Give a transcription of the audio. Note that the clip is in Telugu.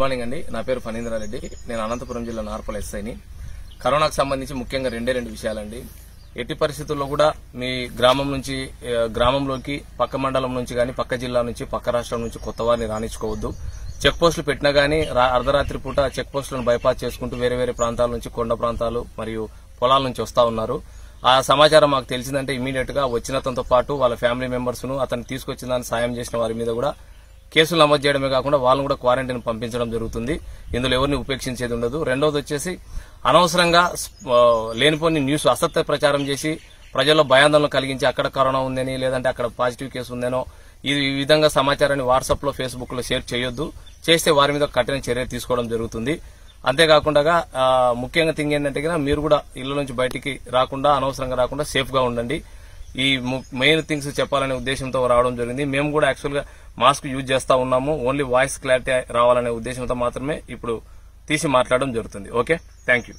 గుడ్ మార్నింగ్ అండి నా పేరు ఫణీంద్రారెడ్డి నేను అనంతపురం జిల్లా నార్పల్ ఎస్ఐని కరోనాకు సంబంధించి ముఖ్యంగా రెండే రెండు విషయాలండి ఎట్టి పరిస్థితుల్లో కూడా మీ గ్రామం నుంచి గ్రామంలోకి పక్క మండలం నుంచి కానీ పక్క జిల్లా నుంచి పక్క రాష్ట్రం నుంచి కొత్త వారిని రాణించుకోవద్దు చెక్ పోస్టులు పెట్టినా గానీ అర్ధరాత్రి పూట చెక్ పోస్టులను బైపాస్ చేసుకుంటూ వేరే వేరే ప్రాంతాల నుంచి కొండ ప్రాంతాలు మరియు పొలాల నుంచి వస్తా ఉన్నారు ఆ సమాచారం మాకు తెలిసిందంటే ఇమీడియట్ గా వచ్చినతంతో పాటు వాళ్ళ ఫ్యామిలీ మెంబర్స్ ను అతను తీసుకొచ్చిన సాయం చేసిన వారి మీద కూడా కేసులు నమోదు చేయడమే కాకుండా వాళ్ళని కూడా క్వారంటైన్ పంపించడం జరుగుతుంది ఇందులో ఎవరిని ఉపేక్షించేది ఉండదు రెండోది వచ్చేసి అనవసరంగా లేనిపోని న్యూస్ అసత్య ప్రచారం చేసి ప్రజల్లో భయాందోళన కలిగించి అక్కడ కరోనా ఉందని లేదంటే అక్కడ పాజిటివ్ కేసు ఉందేనో ఈ విధంగా సమాచారాన్ని వాట్సాప్లో ఫేస్బుక్లో షేర్ చేయొద్దు చేస్తే వారి మీద కఠిన చర్యలు తీసుకోవడం జరుగుతుంది అంతేకాకుండా ముఖ్యంగా థింగ్ ఏంటంటే మీరు కూడా ఇళ్ల నుంచి బయటికి రాకుండా అనవసరంగా రాకుండా సేఫ్గా ఉండండి ఈ మెయిన్ థింగ్స్ చెప్పాలనే ఉద్దేశంతో రావడం జరిగింది మేము కూడా యాక్చువల్ గా మాస్క్ యూజ్ చేస్తా ఉన్నాము ఓన్లీ వాయిస్ క్లారిటీ రావాలనే ఉద్దేశంతో మాత్రమే ఇప్పుడు తీసి మాట్లాడడం జరుగుతుంది ఓకే థ్యాంక్ యూ